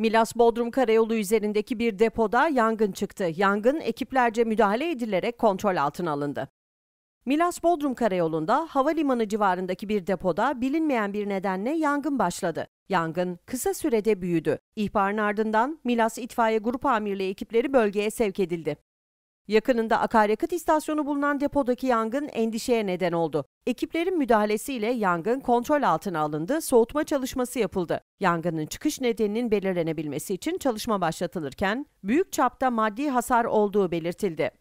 Milas Bodrum Karayolu üzerindeki bir depoda yangın çıktı. Yangın ekiplerce müdahale edilerek kontrol altına alındı. Milas Bodrum Karayolu'nda havalimanı civarındaki bir depoda bilinmeyen bir nedenle yangın başladı. Yangın kısa sürede büyüdü. İhbarın ardından Milas İtfaiye Grup Amirliği ekipleri bölgeye sevk edildi. Yakınında akaryakıt istasyonu bulunan depodaki yangın endişeye neden oldu. Ekiplerin müdahalesiyle yangın kontrol altına alındı, soğutma çalışması yapıldı. Yangının çıkış nedeninin belirlenebilmesi için çalışma başlatılırken büyük çapta maddi hasar olduğu belirtildi.